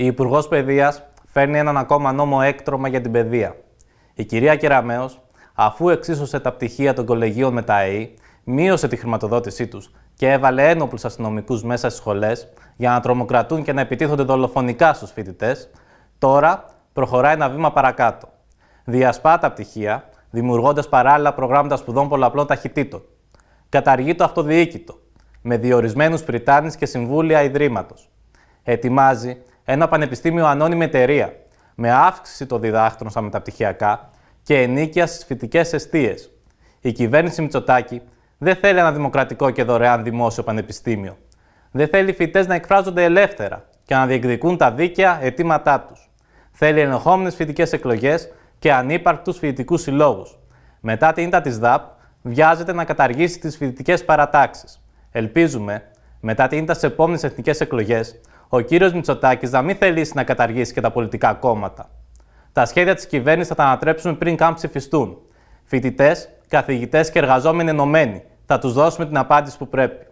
η Υπουργός Παιδείας φέρνει έναν ακόμα νόμο έκτρωμα για την παιδεία. Η κυρία Κεραμέο, αφού εξίσωσε τα πτυχία των κολεγίων με τα ΑΕΗ, μείωσε τη χρηματοδότησή τους και έβαλε ένοπλους αστυνομικούς μέσα στις σχολές για να τρομοκρατούν και να επιτίθονται δολοφονικά στους φοιτητές, τώρα προχωράει ένα βήμα παρακάτω. Διασπά τα πτυχία, δημιουργώντας παράλληλα προγράμματα σπουδών πολλαπλών ταχυτήτων. Καταργεί το αυτοδιοίκητο, με διορισμένους πριτάνης και συμβούλια ιδρύματος. Ετοιμάζει ένα πανεπιστήμιο ανώνυμη εταιρεία, με αύξηση των διδάχτων στα μεταπτυχιακά και ενίκεια στις φοιτικές αιστείες. Η κυβέρνηση Μητσοτάκη δεν θέλει ένα δημοκρατικό και δωρεάν δημόσιο πανεπιστήμιο. Δεν θέλει φοιτές να εκφράζονται ελεύθερα και να διεκδικούν τα δίκαια αιτήματά τους. Θέλει ενεχόμενε φοιτικές εκλογές και ανύπαρκτους φοιτητικούς συλλόγους. Μετά την ήττα της ΔΑΠ, βιάζεται να καταργήσει τις φοιτητικές παρατάξεις. Ελπίζουμε, μετά την ήττα στις επόμενες εθνικές εκλογές, ο κύριος Μητσοτάκης να μην θελήσει να καταργήσει και τα πολιτικά κόμματα. Τα σχέδια της κυβέρνησης θα τα ανατρέψουμε πριν καν ψηφιστούν. Φοιτητές, καθηγητές και εργαζόμενοι ενωμένοι θα τους δώσουμε την απάντηση που πρέπει.